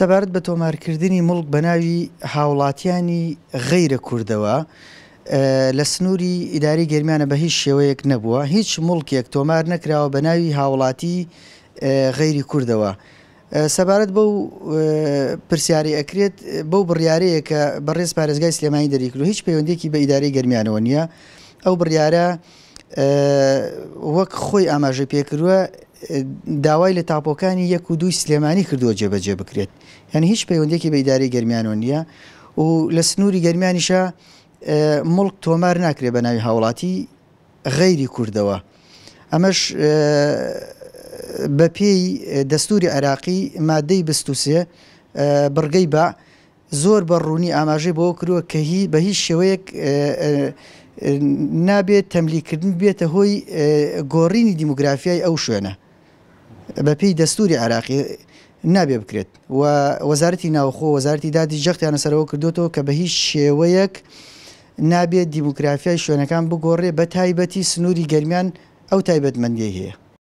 سەبارەت بە تۆمارکردنی مڵک بە ناوی هاوڵاتیانی غەیرە کوردەوە لە سنووری ئیداری گرمیانە بە هیچ شێوەیەک نەبووە هیچ مڵکێک تۆمار نەکراوە بە ناوی هاوڵاتی غەیری کوردەوە. سەبارەت بەو پرسیاری ئەکرێت بەو بڕیارەیە کە بەڕێز پارێزگای سلێمانی دەریکرد و هیچ پەیوەندێکی بە ئیداری گرمیانەوە نییە ئەو بڕیارە وەک خۆی ئاماژە پێکردووە داوای لە تاپۆکانی یەک و دوی سلێمانی کردووە جێبەجێ بکرێت یعنی هیچ پەیوەندێکی بەیداری گەرمیانۆ نییە و لە سنووری گەرمیانیشە مڵک تۆمار ناکرێ بە ناوی هاوڵاتی غەیری کوردەوە ئەمەش بە پێی دەستوری عراقی مادەی بستوسێ بڕگەی بە زۆر بەڕوونی ئاماژەی بۆ کرووە کە هی بە هیچ شێوەیەک نابێت تەملیکردن بێتە هۆی گۆڕینی دیموگرافیای ئەو شوێنە بەپی دەستوری عراقی نابێ بکرێت و وەزارەتی ناوخۆ وەزارتی دادی جەختیانە سەرەوە کردوەوە کە بە هیچ شێوەیەک نابێت دیموکرافیای شوێنەکان بگۆڕێ بە تایبەتی سنووری گەرمیان ئەو تایبەتمەندی هەیە